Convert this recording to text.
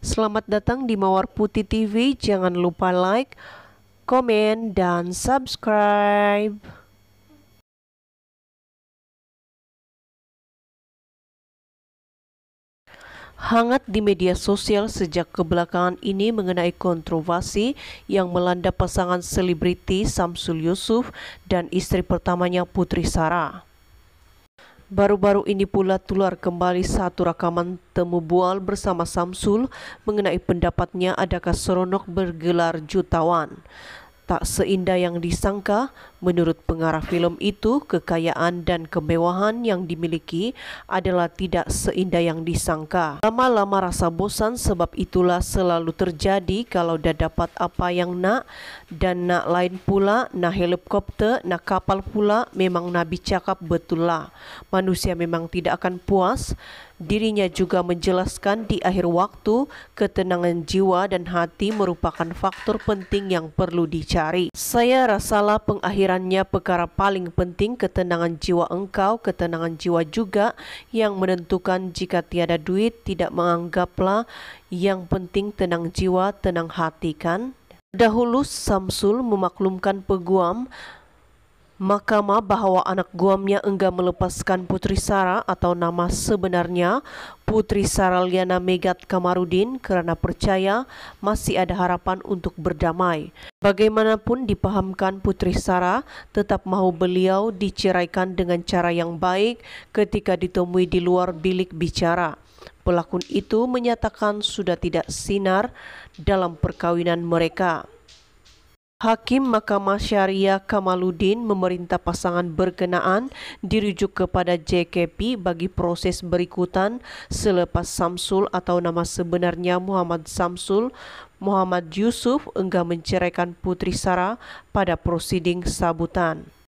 Selamat datang di Mawar Putih TV. Jangan lupa like, komen, dan subscribe. Hangat di media sosial sejak kebelakangan ini mengenai kontroversi yang melanda pasangan selebriti Samsul Yusuf dan istri pertamanya Putri Sarah. Baru-baru ini pula tular kembali satu rekaman temu bual bersama Samsul mengenai pendapatnya adakah Seronok bergelar jutawan. Tak seindah yang disangka, menurut pengarah film itu, kekayaan dan kemewahan yang dimiliki adalah tidak seindah yang disangka. Lama-lama rasa bosan sebab itulah selalu terjadi kalau dah dapat apa yang nak dan nak lain pula, nak helikopter, nak kapal pula memang Nabi cakap betul lah. Manusia memang tidak akan puas. Dirinya juga menjelaskan di akhir waktu ketenangan jiwa dan hati merupakan faktor penting yang perlu dicari dicari. Saya rasalah pengakhirannya perkara paling penting ketenangan jiwa engkau, ketenangan jiwa juga yang menentukan jika tiada duit tidak menganggaplah yang penting tenang jiwa, tenang hati kan. Dahulu Samsul memaklumkan peguam Mahkamah bahwa anak guamnya enggan melepaskan Putri Sara atau nama sebenarnya Putri Sara Liana Megat Kamarudin karena percaya masih ada harapan untuk berdamai. Bagaimanapun dipahamkan Putri Sara tetap mau beliau diceraikan dengan cara yang baik ketika ditemui di luar bilik bicara. Pelakon itu menyatakan sudah tidak sinar dalam perkawinan mereka. Hakim Mahkamah Syariah Kamaluddin memerintah pasangan berkenaan dirujuk kepada JKP bagi proses berikutan selepas Samsul atau nama sebenarnya Muhammad Samsul Muhammad Yusuf enggak menceraikan Putri Sarah pada prosiding sabutan.